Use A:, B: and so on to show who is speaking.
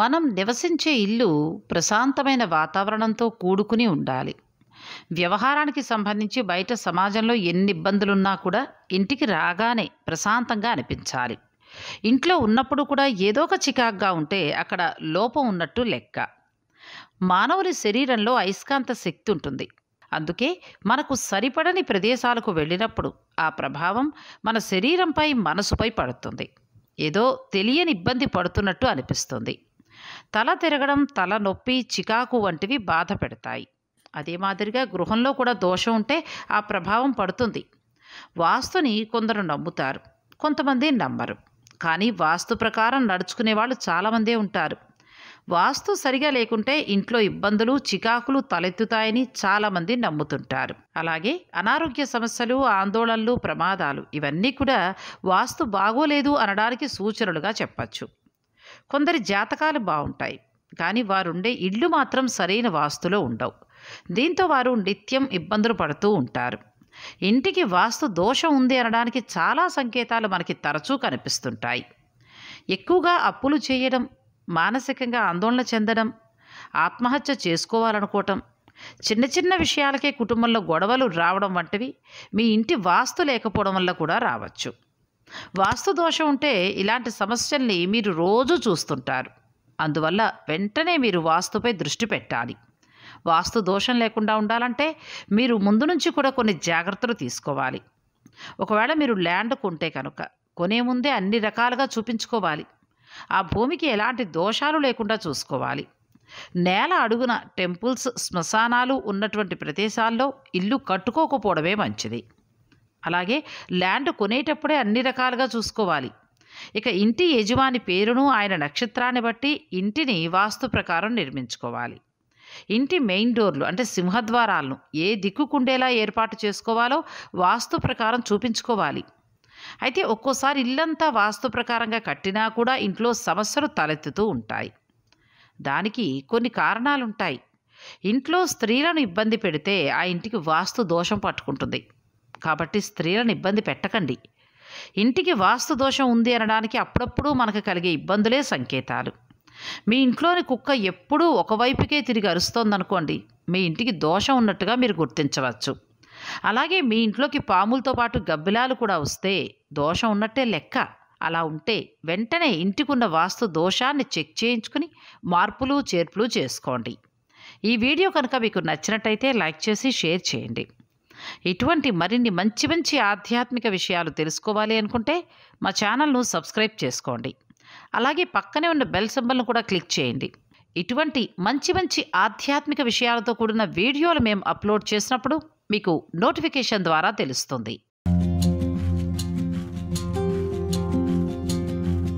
A: మనం నివసించే ఇల్లు ప్రశాంతమైన వాతావరణంతో కూడుకుని ఉండాలి వ్యవహారానికి సంబంధించి బయట సమాజంలో ఎన్ని ఇబ్బందులున్నా కూడా ఇంటికి రాగానే ప్రశాంతంగా అనిపించాలి ఇంట్లో ఉన్నప్పుడు కూడా ఏదో ఒక చికాగ్గా ఉంటే అక్కడ లోపం ఉన్నట్టు లెక్క మానవుని శరీరంలో అయస్కాంత శక్తి ఉంటుంది అందుకే మనకు సరిపడని ప్రదేశాలకు వెళ్ళినప్పుడు ఆ ప్రభావం మన శరీరంపై మనసుపై పడుతుంది ఏదో తెలియని ఇబ్బంది పడుతున్నట్టు అనిపిస్తుంది తల తిరగడం తలనొప్పి చికాకు వంటివి బాధ పెడతాయి అదే మాదిరిగా గృహంలో కూడా దోషం ఉంటే ఆ ప్రభావం పడుతుంది వాస్తుని కొందరు నమ్ముతారు కొంతమంది నమ్మరు కానీ వాస్తు ప్రకారం నడుచుకునే వాళ్ళు చాలామందే ఉంటారు వాస్తు సరిగా లేకుంటే ఇంట్లో ఇబ్బందులు చికాకులు తలెత్తుతాయని చాలామంది నమ్ముతుంటారు అలాగే అనారోగ్య సమస్యలు ఆందోళనలు ప్రమాదాలు ఇవన్నీ కూడా వాస్తు బాగోలేదు అనడానికి సూచనలుగా చెప్పచ్చు కొందరి జాతకాలు బాగుంటాయి కానీ వారుండే ఇళ్ళు మాత్రం సరైన వాస్తులో ఉండవు దీంతో వారు నిత్యం ఇబ్బందులు పడుతూ ఉంటారు ఇంటికి వాస్తు దోషం ఉంది అనడానికి చాలా సంకేతాలు మనకి తరచూ కనిపిస్తుంటాయి ఎక్కువగా అప్పులు చేయడం మానసికంగా ఆందోళన చెందడం ఆత్మహత్య చేసుకోవాలనుకోవటం చిన్న చిన్న విషయాలకే కుటుంబంలో గొడవలు రావడం వంటివి మీ ఇంటి వాస్తు లేకపోవడం వల్ల కూడా రావచ్చు వాస్తు దోషం ఉంటే ఇలాంటి సమస్యల్ని మీరు రోజు చూస్తుంటారు అందువల్ల వెంటనే మీరు వాస్తుపై దృష్టి పెట్టాలి వాస్తు దోషం లేకుండా ఉండాలంటే మీరు ముందు నుంచి కూడా కొన్ని జాగ్రత్తలు తీసుకోవాలి ఒకవేళ మీరు ల్యాండ్ కొంటే కనుక కొనే ముందే అన్ని రకాలుగా చూపించుకోవాలి ఆ భూమికి ఎలాంటి దోషాలు లేకుండా చూసుకోవాలి నేల అడుగున టెంపుల్స్ శ్మశానాలు ఉన్నటువంటి ప్రదేశాల్లో ఇల్లు కట్టుకోకపోవడమే మంచిది అలాగే ల్యాండ్ కొనేటప్పుడే అన్ని రకాలుగా చూసుకోవాలి ఇక ఇంటి యజమాని పేరును ఆయన నక్షత్రాన్ని బట్టి ఇంటిని వాస్తు ప్రకారం నిర్మించుకోవాలి ఇంటి మెయిన్ డోర్లు అంటే సింహద్వారాలను ఏ దిక్కుకుండేలా ఏర్పాటు చేసుకోవాలో వాస్తు ప్రకారం చూపించుకోవాలి అయితే ఒక్కోసారి ఇల్లంతా వాస్తు ప్రకారంగా కట్టినా కూడా ఇంట్లో సమస్యలు తలెత్తుతూ ఉంటాయి దానికి కొన్ని కారణాలుంటాయి ఇంట్లో స్త్రీలను ఇబ్బంది పెడితే ఆ ఇంటికి వాస్తు దోషం పట్టుకుంటుంది కాబట్టి స్త్రీలను ఇబ్బంది పెట్టకండి ఇంటికి వాస్తు దోషం ఉంది అనడానికి అప్పుడప్పుడు మనకు కలిగే ఇబ్బందులే సంకేతాలు మీ ఇంట్లోని కుక్క ఎప్పుడూ ఒకవైపుకే తిరిగి అరుస్తోందనుకోండి మీ ఇంటికి దోషం ఉన్నట్టుగా మీరు గుర్తించవచ్చు అలాగే మీ ఇంట్లోకి పాములతో పాటు గబ్బిలాలు కూడా వస్తే దోషం ఉన్నట్టే లెక్క అలా ఉంటే వెంటనే ఇంటికున్న వాస్తు దోషాన్ని చెక్ చేయించుకుని మార్పులు చేర్పులు చేసుకోండి ఈ వీడియో కనుక మీకు నచ్చినట్టయితే లైక్ చేసి షేర్ చేయండి ఇటువంటి మరిన్ని మంచి మంచి ఆధ్యాత్మిక విషయాలు తెలుసుకోవాలి అనుకుంటే మా ఛానల్ను సబ్స్క్రైబ్ చేసుకోండి అలాగే పక్కనే ఉన్న బెల్ సింబల్ను కూడా క్లిక్ చేయండి ఇటువంటి మంచి మంచి ఆధ్యాత్మిక విషయాలతో కూడిన వీడియోలు మేము అప్లోడ్ చేసినప్పుడు మీకు నోటిఫికేషన్ ద్వారా తెలుస్తుంది